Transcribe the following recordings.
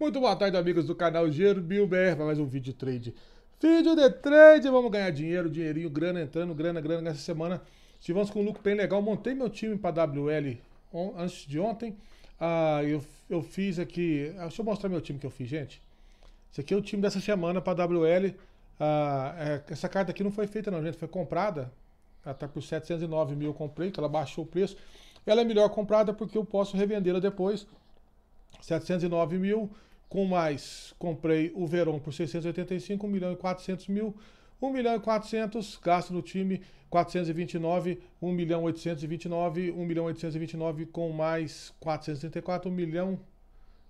Muito boa tarde, amigos do canal Bilber, para mais um vídeo de trade. Vídeo de trade, vamos ganhar dinheiro, dinheirinho, grana entrando, grana, grana nessa semana. Estivemos com um lucro bem legal, montei meu time para WL antes de ontem. Ah, eu, eu fiz aqui, ah, deixa eu mostrar meu time que eu fiz, gente. Esse aqui é o time dessa semana para WL. Ah, é, essa carta aqui não foi feita não, gente, foi comprada. Ela tá por 709 mil eu comprei, que ela baixou o preço. Ela é melhor comprada porque eu posso revendê-la depois. 709 mil com mais, comprei o Verón por 685, 1 e 400 mil. 1 milhão e 400, gasto no time 429, 1 milhão 829, 1 milhão 829 com mais 434, 1 milhão,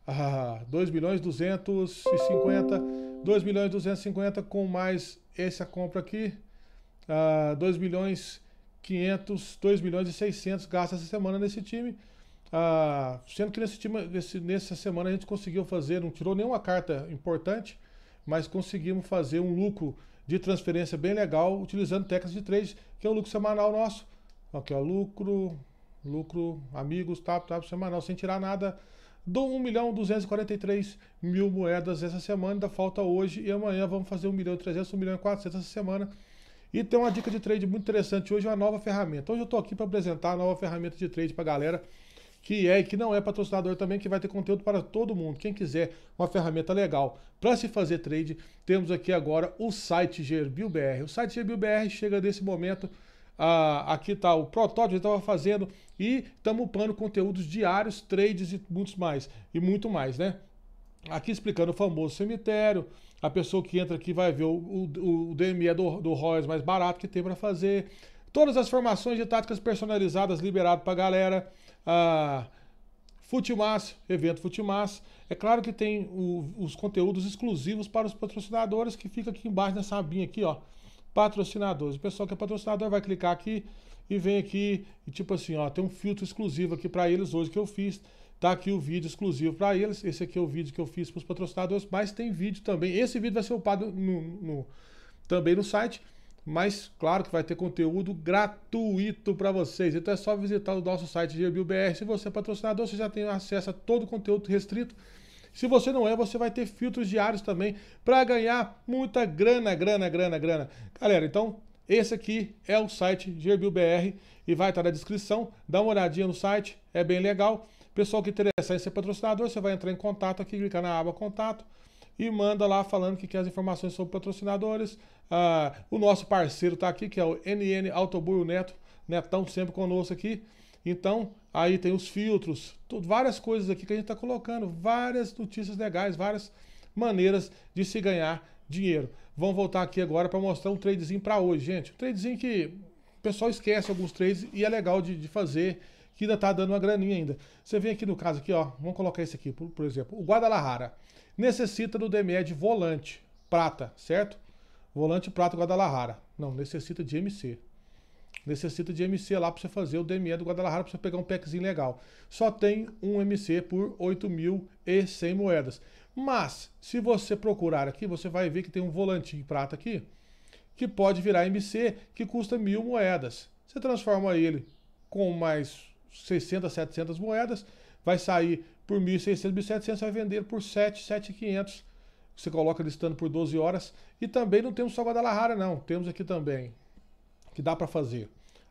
ah, 2 milhões 250, 2 milhões 250 com mais essa compra aqui, ah, 2 milhões 500, 2 milhões e 600 gasto essa semana nesse time, ah, sendo que nesse, nesse, nessa semana a gente conseguiu fazer, não tirou nenhuma carta importante, mas conseguimos fazer um lucro de transferência bem legal utilizando técnicas de trade, que é o lucro semanal nosso. Aqui, ó, lucro, lucro, amigos, tap, tá, tap, tá, semanal, sem tirar nada. Dou 1 milhão 243 mil moedas essa semana, ainda falta hoje e amanhã vamos fazer 1 milhão e 300, 1 milhão e 400 essa semana. E tem uma dica de trade muito interessante hoje, é uma nova ferramenta. Hoje eu estou aqui para apresentar a nova ferramenta de trade para a galera que é e que não é patrocinador também, que vai ter conteúdo para todo mundo. Quem quiser uma ferramenta legal para se fazer trade, temos aqui agora o site GerbilBR. O site GerbilBR chega nesse momento, ah, aqui está o protótipo que estava fazendo e estamos upando conteúdos diários, trades e muitos mais, e muito mais, né? Aqui explicando o famoso cemitério, a pessoa que entra aqui vai ver o, o, o DME do, do Royals mais barato que tem para fazer, todas as formações de táticas personalizadas liberado para a galera, ah, evento Futimas. É claro que tem o, os conteúdos exclusivos para os patrocinadores que fica aqui embaixo nessa abinha aqui, ó. Patrocinadores. O pessoal que é patrocinador vai clicar aqui e vem aqui e tipo assim, ó, tem um filtro exclusivo aqui para eles hoje que eu fiz. Tá aqui o vídeo exclusivo para eles. Esse aqui é o vídeo que eu fiz para os patrocinadores, mas tem vídeo também. Esse vídeo vai ser upado no, no também no site. Mas claro que vai ter conteúdo gratuito para vocês. Então é só visitar o nosso site GBUBR. Se você é patrocinador, você já tem acesso a todo o conteúdo restrito. Se você não é, você vai ter filtros diários também para ganhar muita grana, grana, grana, grana. Galera, então esse aqui é o site GBUBR e vai estar na descrição. Dá uma olhadinha no site, é bem legal. Pessoal que interessar em ser patrocinador, você vai entrar em contato aqui, clicar na aba contato e manda lá falando que quer as informações sobre patrocinadores. Ah, o nosso parceiro está aqui, que é o NN Autobulho Neto, Netão sempre conosco aqui. Então, aí tem os filtros, tudo, várias coisas aqui que a gente está colocando, várias notícias legais, várias maneiras de se ganhar dinheiro. Vamos voltar aqui agora para mostrar um tradezinho para hoje, gente. Um tradezinho que o pessoal esquece alguns trades e é legal de, de fazer, que ainda está dando uma graninha ainda. Você vem aqui no caso aqui, ó, vamos colocar esse aqui, por, por exemplo, o Guadalajara necessita do DME de volante prata, certo? Volante prata Guadalajara. Não, necessita de MC. Necessita de MC lá para você fazer o DME do Guadalajara para você pegar um packzinho legal. Só tem um MC por 8.100 moedas. Mas, se você procurar aqui, você vai ver que tem um volante prata aqui que pode virar MC que custa mil moedas. Você transforma ele com mais 600, 700 moedas, vai sair por 1.600, 1.700, vai vender por 7, 7.500. Você coloca listando por 12 horas. E também não temos só Guadalajara, não. Temos aqui também, que dá para fazer.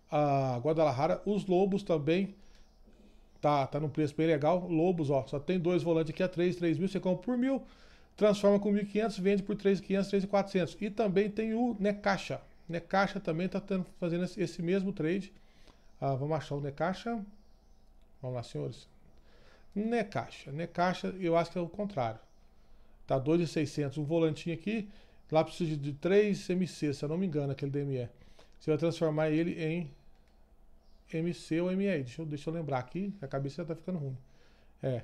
A Guadalajara, os Lobos também, tá, tá num preço bem legal. Lobos, ó, só tem dois volantes aqui a 3, 3 você compra por 1.000, transforma com 1.500, vende por 3.500, 3.400. E também tem o Necaxa. Necaxa também tá fazendo esse mesmo trade ah, vamos achar o Necaxa. Vamos lá, senhores. Necaxa. Necaxa, eu acho que é o contrário. Tá 2,600. Um volantinho aqui. Lá precisa de 3 MC, se eu não me engano, aquele DME. Você vai transformar ele em MC ou ME. Deixa eu, deixa eu lembrar aqui, a cabeça já tá ficando ruim. É.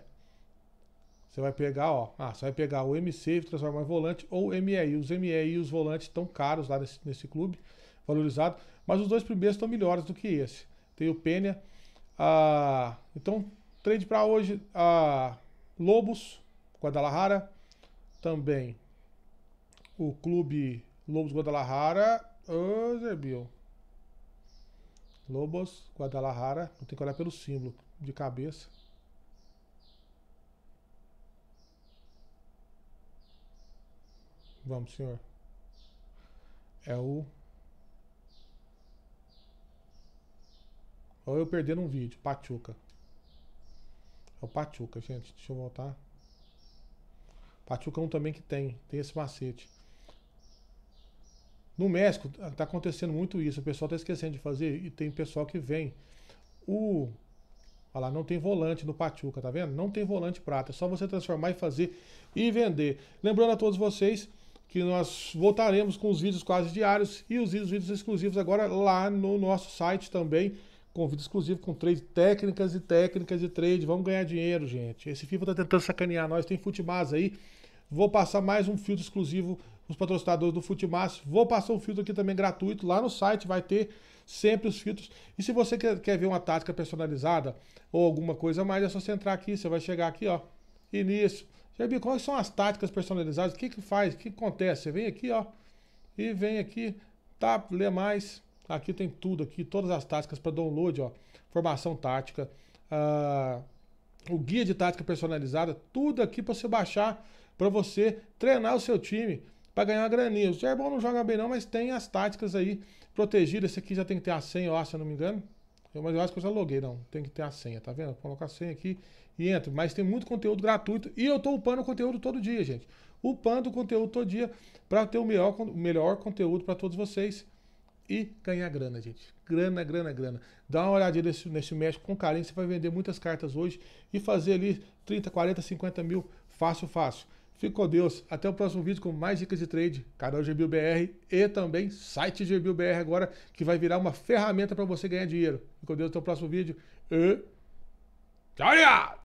Você vai pegar, ó. Ah, você vai pegar o MC e transformar em volante ou ME. Os ME e os volantes estão caros lá nesse, nesse clube, valorizado. Mas os dois primeiros estão melhores do que esse tem o Pênia. Ah, então, trade para hoje, ah, Lobos, Guadalajara, também o clube Lobos Guadalajara, oh, Lobos Guadalajara, não tem que olhar pelo símbolo de cabeça. Vamos, senhor. É o Ou eu perdendo um vídeo. Pachuca. É o Pachuca, gente. Deixa eu voltar. Pachuca é um também que tem. Tem esse macete. No México, tá acontecendo muito isso. O pessoal tá esquecendo de fazer. E tem pessoal que vem. O. Olha lá, não tem volante no Pachuca, tá vendo? Não tem volante prata. É só você transformar e fazer e vender. Lembrando a todos vocês que nós voltaremos com os vídeos quase diários e os vídeos exclusivos agora lá no nosso site também convite exclusivo com trade, técnicas e técnicas de trade. Vamos ganhar dinheiro, gente. Esse FIFA tá tentando sacanear nós, tem Futimas aí. Vou passar mais um filtro exclusivo os patrocinadores do Futimas. Vou passar um filtro aqui também gratuito lá no site, vai ter sempre os filtros. E se você quer, quer ver uma tática personalizada ou alguma coisa mais, é só você entrar aqui, você vai chegar aqui, ó, início. Jabi, quais são as táticas personalizadas? O que que faz? O que acontece? Você vem aqui, ó, e vem aqui, tá, lê mais. Aqui tem tudo aqui, todas as táticas para download, ó. Formação tática, uh, o guia de tática personalizada, tudo aqui para você baixar, para você treinar o seu time para ganhar uma graninha. O Gerbão não joga bem não, mas tem as táticas aí protegidas. Esse aqui já tem que ter a senha, ó, se eu não me engano. Eu, mas eu acho que eu já loguei, não. Tem que ter a senha, tá vendo? Coloca a senha aqui e entra. Mas tem muito conteúdo gratuito e eu tô upando conteúdo todo dia, gente. Upando conteúdo todo dia para ter o melhor, melhor conteúdo para todos vocês e ganhar grana, gente. Grana, grana, grana. Dá uma olhadinha nesse, nesse médico com carinho, você vai vender muitas cartas hoje e fazer ali 30, 40, 50 mil, fácil, fácil. fico com Deus. Até o próximo vídeo com mais dicas de trade, canal GBIOBR e também site GBIOBR agora, que vai virar uma ferramenta para você ganhar dinheiro. fico com Deus até o próximo vídeo e... Tchau, tchau!